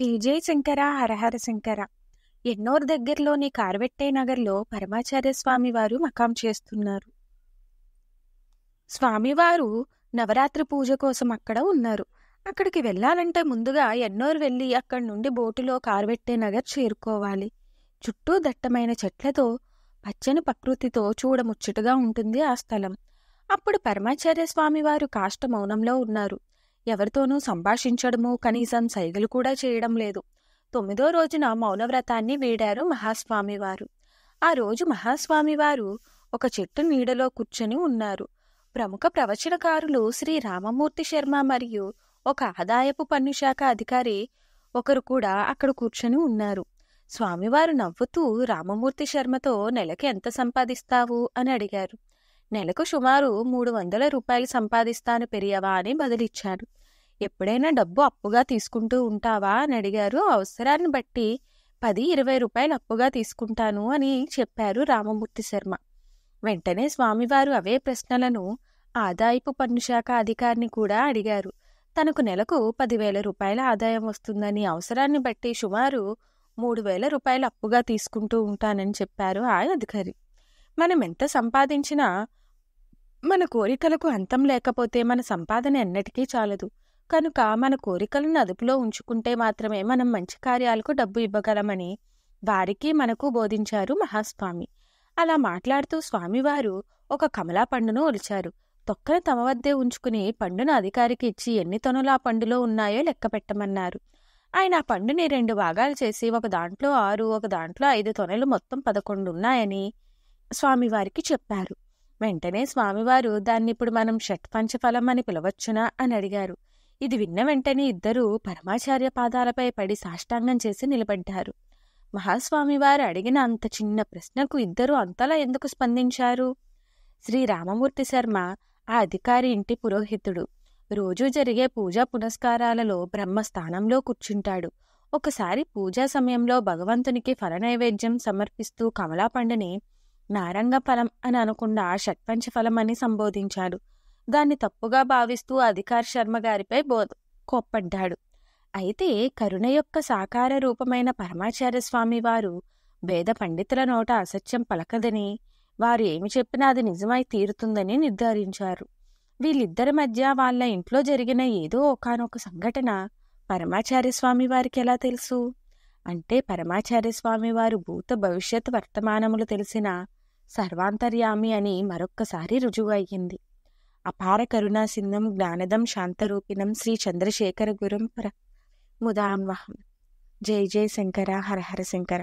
విజయ్ శంకర హరహర శంకర ఎన్నోర్ దగ్గరలోని కార్వెట్టే నగర్లో పరమాచార్య స్వామి వారు మకాం చేస్తున్నారు స్వామివారు నవరాత్రి పూజ కోసం అక్కడ ఉన్నారు అక్కడికి వెళ్ళాలంటే ముందుగా ఎన్నోర్ వెళ్ళి అక్కడి నుండి బోటులో కార్వెట్టే నగర్ చేరుకోవాలి చుట్టూ దట్టమైన చెట్లతో పచ్చని ప్రకృతితో చూడముచ్చటగా ఉంటుంది ఆ స్థలం అప్పుడు పరమాచార్య స్వామివారు కాష్ట మౌనంలో ఉన్నారు ఎవరితోనూ సంభాషించడము కనీసం సైగలు కూడా చేయడం లేదు తొమ్మిదో రోజున మౌనవ్రతాన్ని వీడారు మహాస్వామివారు ఆ రోజు మహాస్వామివారు ఒక చెట్టు నీడలో కూర్చొని ఉన్నారు ప్రముఖ ప్రవచనకారులు శ్రీ రామమూర్తి శర్మ మరియు ఒక ఆదాయపు పన్ను శాఖ అధికారి ఒకరు కూడా అక్కడ కూర్చొని ఉన్నారు స్వామివారు నవ్వుతూ రామమూర్తి శర్మతో నెలకి ఎంత సంపాదిస్తావు అని అడిగారు నెలకు సుమారు మూడు వందల రూపాయలు సంపాదిస్తాను పెరియవా అని బదిలిచ్చాడు ఎప్పుడైనా డబ్బు అప్పుగా తీసుకుంటూ ఉంటావా అని అడిగారు అవసరాన్ని బట్టి పది ఇరవై రూపాయలు అప్పుగా తీసుకుంటాను అని చెప్పారు రామమూర్తి శర్మ వెంటనే స్వామివారు అవే ప్రశ్నలను ఆదాయపు పన్ను శాఖ అధికారిని కూడా అడిగారు తనకు నెలకు పదివేల రూపాయల ఆదాయం వస్తుందని అవసరాన్ని బట్టి సుమారు మూడు వేల రూపాయలు అప్పుగా తీసుకుంటూ ఉంటానని చెప్పారు ఆ అధికారి మనం ఎంత సంపాదించినా మన కోరికలకు అంతం లేకపోతే మన సంపాదన ఎన్నటికీ చాలదు కనుక మన కోరికలను అదుపులో ఉంచుకుంటే మాత్రమే మనం మంచి కార్యాలకు డబ్బు ఇవ్వగలమని వారికి మనకు బోధించారు మహాస్వామి అలా మాట్లాడుతూ స్వామివారు ఒక కమలా పండును ఒలిచారు తొక్కన తమ వద్దే ఉంచుకుని పండును అధికారికి ఇచ్చి ఎన్ని తొనులు ఆ పండులో ఉన్నాయో లెక్క పెట్టమన్నారు ఆయన ఆ పండుని రెండు భాగాలు చేసి ఒక దాంట్లో ఆరు ఒక దాంట్లో ఐదు తొనలు మొత్తం పదకొండు ఉన్నాయని స్వామివారికి చెప్పారు వెంటనే స్వామివారు దాన్నిప్పుడు మనం షట్పంచఫలం అని పిలవచ్చునా అని అడిగారు ఇది విన్న వెంటనే ఇద్దరూ పరమాచార్య పాదాలపై పడి సాష్టాంగం చేసి నిలబడ్డారు మహాస్వామివారు అడిగిన అంత చిన్న ప్రశ్నకు ఇద్దరూ అంతలా ఎందుకు స్పందించారు శ్రీ రామమూర్తి శర్మ ఆ అధికారి ఇంటి పురోహితుడు రోజూ జరిగే పూజా పునస్కారాలలో బ్రహ్మస్థానంలో కూర్చుంటాడు ఒకసారి పూజా సమయంలో భగవంతునికి ఫల నైవేద్యం సమర్పిస్తూ కమలాపండుని నారంగ ఫలం అని అనుకుండా షట్పంచ ఫలం అని సంబోధించాడు దాన్ని తప్పుగా భావిస్తూ అధికార్ శర్మ గారిపై కోప్పడ్డాడు అయితే కరుణ యొక్క సాకార రూపమైన పరమాచార్య స్వామి వారు వేద పండితుల నోట అసత్యం పలకదని వారు ఏమి చెప్పినా అది నిజమై తీరుతుందని నిర్ధారించారు వీళ్ళిద్దరి మధ్య వాళ్ళ ఇంట్లో జరిగిన ఏదో ఒకనొక సంఘటన పరమాచార్య స్వామి వారికి ఎలా తెలుసు అంటే పరమాచార్య స్వామి వారు భూత భవిష్యత్ వర్తమానములు తెలిసిన సర్వాంతర్యామి అని మరొక్కసారి రుజువు అయ్యింది అపార కరుణాసింధం జ్ఞానదం శాంతరూపిణం శ్రీ చంద్రశేఖర గురం పర ముదాన్వహం జై జయ శంకర హర హర శంకర